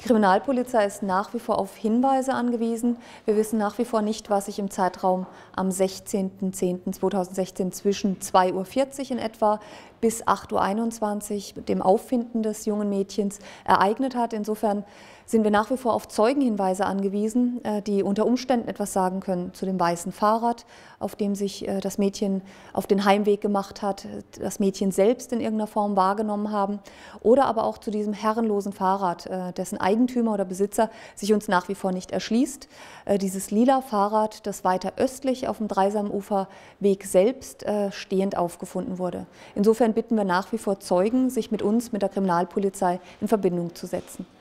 Die Kriminalpolizei ist nach wie vor auf Hinweise angewiesen. Wir wissen nach wie vor nicht, was sich im Zeitraum am 16.10.2016 zwischen 2.40 Uhr in etwa bis 8.21 Uhr, mit dem Auffinden des jungen Mädchens, ereignet hat. Insofern sind wir nach wie vor auf Zeugenhinweise angewiesen, äh, die unter Umständen etwas sagen können zu dem weißen Fahrrad, auf dem sich äh, das Mädchen auf den Heimweg gemacht hat, das Mädchen selbst in irgendeiner Form wahrgenommen haben oder aber auch zu diesem herrenlosen Fahrrad, äh, dessen Eigenschaften Eigentümer oder Besitzer sich uns nach wie vor nicht erschließt. Äh, dieses lila Fahrrad, das weiter östlich auf dem Dreisamuferweg selbst äh, stehend aufgefunden wurde. Insofern bitten wir nach wie vor Zeugen, sich mit uns, mit der Kriminalpolizei in Verbindung zu setzen.